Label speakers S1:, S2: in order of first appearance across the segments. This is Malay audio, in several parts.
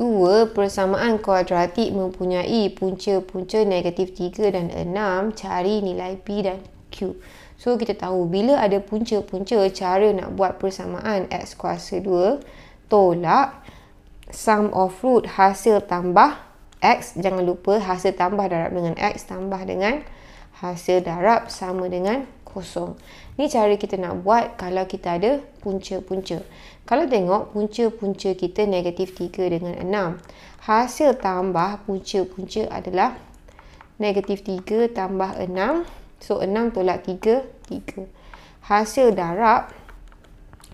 S1: Dua persamaan kuadratik mempunyai punca-punca negatif 3 dan 6 cari nilai P dan Q. So kita tahu bila ada punca-punca cara nak buat persamaan X kuasa 2 tolak sum of root hasil tambah X. Jangan lupa hasil tambah darab dengan X tambah dengan hasil darab sama dengan 0 kosong. Ni cara kita nak buat kalau kita ada punca-punca. Kalau tengok punca-punca kita negatif 3 dengan 6. Hasil tambah punca-punca adalah negatif 3 tambah 6. So 6 tolak 3, 3. Hasil darab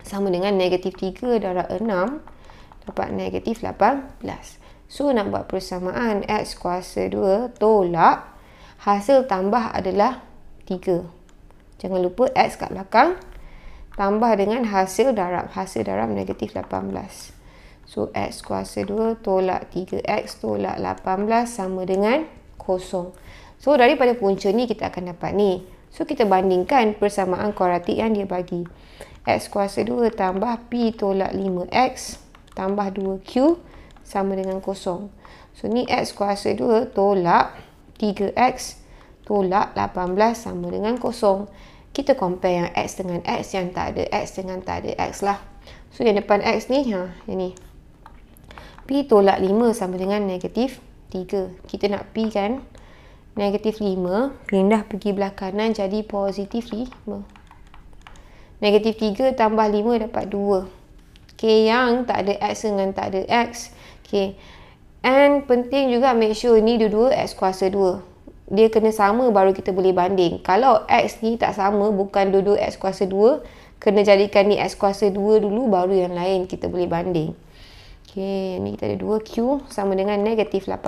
S1: sama dengan negatif 3 darab 6 dapat negatif 18. So nak buat persamaan x kuasa 2 tolak hasil tambah adalah Jangan lupa X kat belakang. Tambah dengan hasil darab. Hasil darab negatif 18. So X kuasa 2 tolak 3X tolak 18 sama dengan kosong. So daripada punca ni kita akan dapat ni. So kita bandingkan persamaan kuadratik yang dia bagi. X kuasa 2 tambah P tolak 5X tambah 2Q sama dengan kosong. So ni X kuasa 2 tolak 3X tolak tolak 18 sama dengan kosong. Kita compare yang x dengan x yang tak ada x dengan tak ada x lah. So yang depan x ni, ha, yang ni. P tolak 5 sama dengan negatif 3. Kita nak P kan negatif 5. Pindah pergi belah kanan jadi positif 5. Negatif 3 tambah 5 dapat 2. Okay, yang tak ada x dengan tak ada x. Okay. And penting juga make sure ni dua-dua x kuasa 2 dia kena sama baru kita boleh banding. Kalau X ni tak sama, bukan dua-dua X kuasa 2, kena jadikan ni X kuasa 2 dulu baru yang lain kita boleh banding. Okay, ni kita ada 2Q sama dengan negatif 18.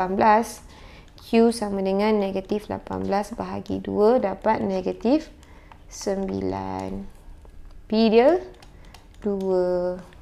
S1: Q sama dengan negatif 18 bahagi 2 dapat negatif 9. P dia 2.